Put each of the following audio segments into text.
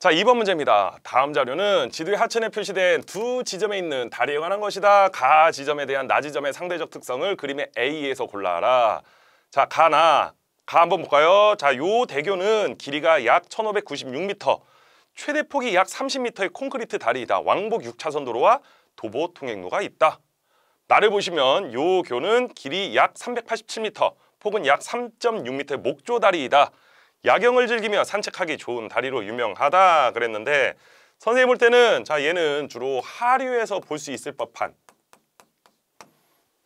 자 2번 문제입니다. 다음 자료는 지도의 하천에 표시된 두 지점에 있는 다리에 관한 것이다. 가 지점에 대한 나 지점의 상대적 특성을 그림의 A에서 골라라. 자 가나 가 한번 볼까요? 자요 대교는 길이가 약 1596m 최대 폭이 약 30m의 콘크리트 다리이다. 왕복 6차선 도로와 도보 통행로가 있다. 나를 보시면 요 교는 길이 약 387m 폭은 약 3.6m의 목조 다리이다. 야경을 즐기며 산책하기 좋은 다리로 유명하다 그랬는데 선생님 볼 때는 자 얘는 주로 하류에서 볼 수 있을 법한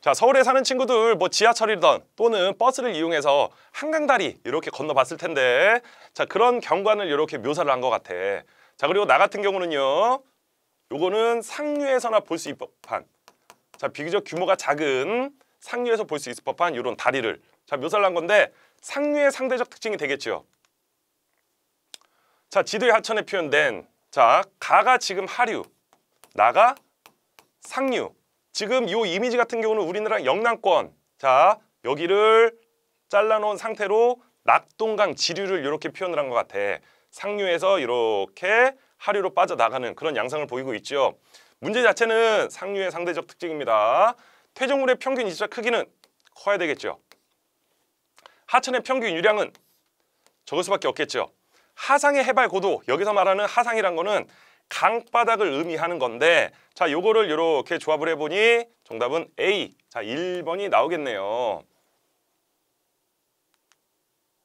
자 서울에 사는 친구들 뭐 지하철이든 또는 버스를 이용해서 한강다리 이렇게 건너봤을 텐데 자 그런 경관을 이렇게 묘사를 한 것 같아 자 그리고 나 같은 경우는요 요거는 상류에서나 볼 수 있을 법한 자 비교적 규모가 작은 상류에서 볼 수 있을 법한 이런 다리를 자 묘사를 한 건데 상류의 상대적 특징이 되겠죠 자, 지도의 하천에 표현된 자, 가가 지금 하류, 나가 상류. 지금 요 이미지 같은 경우는 우리나라 영남권. 자, 여기를 잘라놓은 상태로 낙동강 지류를 이렇게 표현을 한 것 같아. 상류에서 이렇게 하류로 빠져나가는 그런 양상을 보이고 있죠. 문제 자체는 상류의 상대적 특징입니다. 퇴적물의 평균 이자 크기는 커야 되겠죠. 하천의 평균 유량은 적을 수밖에 없겠죠. 하상의 해발 고도 여기서 말하는 하상이란 거는 강바닥을 의미하는 건데 자 요거를 이렇게 조합을 해보니 정답은 A 자 1번이 나오겠네요